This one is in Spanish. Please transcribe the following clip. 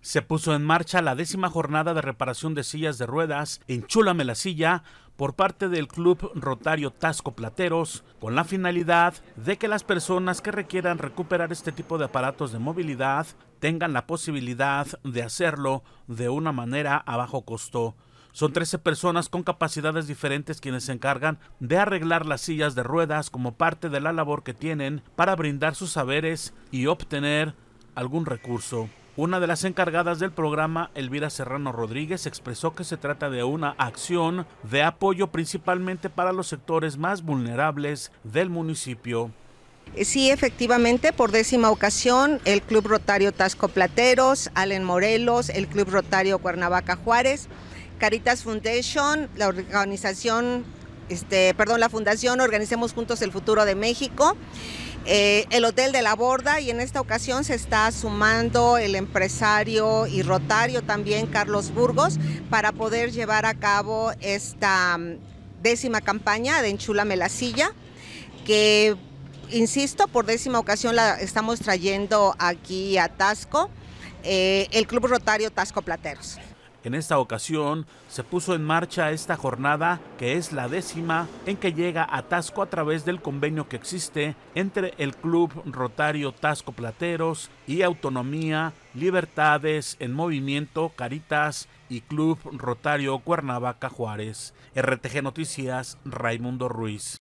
Se puso en marcha la décima jornada de reparación de sillas de ruedas en Chúlame la Silla por parte del Club Rotario Tasco Plateros, con la finalidad de que las personas que requieran recuperar este tipo de aparatos de movilidad tengan la posibilidad de hacerlo de una manera a bajo costo. Son 13 personas con capacidades diferentes quienes se encargan de arreglar las sillas de ruedas como parte de la labor que tienen para brindar sus saberes y obtener algún recurso. Una de las encargadas del programa, Elvira Serrano Rodríguez, expresó que se trata de una acción de apoyo principalmente para los sectores más vulnerables del municipio. Sí, efectivamente, por décima ocasión, el Club Rotario Tasco Plateros, Allen Morelos, el Club Rotario Cuernavaca Juárez, Caritas Foundation, la organización este, perdón, la Fundación Organicemos Juntos el Futuro de México. Eh, el Hotel de la Borda y en esta ocasión se está sumando el empresario y rotario también Carlos Burgos para poder llevar a cabo esta mm, décima campaña de Enchula Melasilla, que, insisto, por décima ocasión la estamos trayendo aquí a Tasco, eh, el Club Rotario Tasco Plateros. En esta ocasión se puso en marcha esta jornada, que es la décima, en que llega a Tasco a través del convenio que existe entre el Club Rotario Tasco Plateros y Autonomía, Libertades en Movimiento, Caritas y Club Rotario Cuernavaca Juárez. RTG Noticias, Raimundo Ruiz.